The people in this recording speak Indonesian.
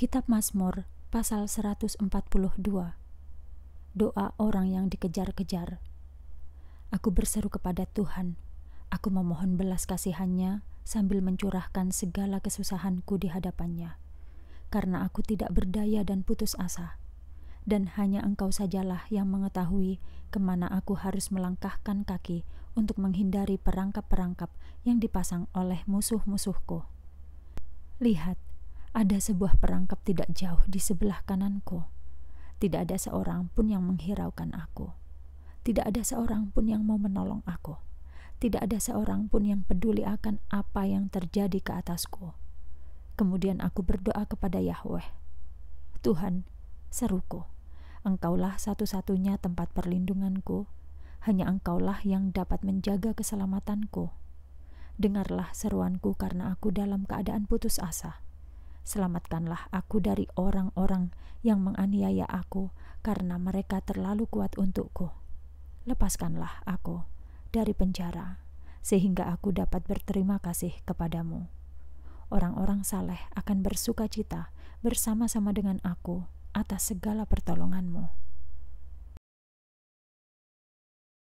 Kitab Mazmur pasal 142 Doa orang yang dikejar-kejar Aku berseru kepada Tuhan Aku memohon belas kasihannya sambil mencurahkan segala kesusahanku di hadapannya karena aku tidak berdaya dan putus asa dan hanya engkau sajalah yang mengetahui kemana aku harus melangkahkan kaki untuk menghindari perangkap-perangkap yang dipasang oleh musuh-musuhku. Lihat, ada sebuah perangkap tidak jauh di sebelah kananku. Tidak ada seorang pun yang menghiraukan aku. Tidak ada seorang pun yang mau menolong aku. Tidak ada seorang pun yang peduli akan apa yang terjadi ke atasku. Kemudian aku berdoa kepada Yahweh, "Tuhan, seruku, Engkaulah satu-satunya tempat perlindunganku. Hanya Engkaulah yang dapat menjaga keselamatanku. Dengarlah seruanku karena aku dalam keadaan putus asa." Selamatkanlah aku dari orang-orang yang menganiaya aku, karena mereka terlalu kuat untukku. Lepaskanlah aku dari penjara, sehingga aku dapat berterima kasih kepadamu. Orang-orang saleh akan bersuka cita bersama-sama dengan aku atas segala pertolonganmu.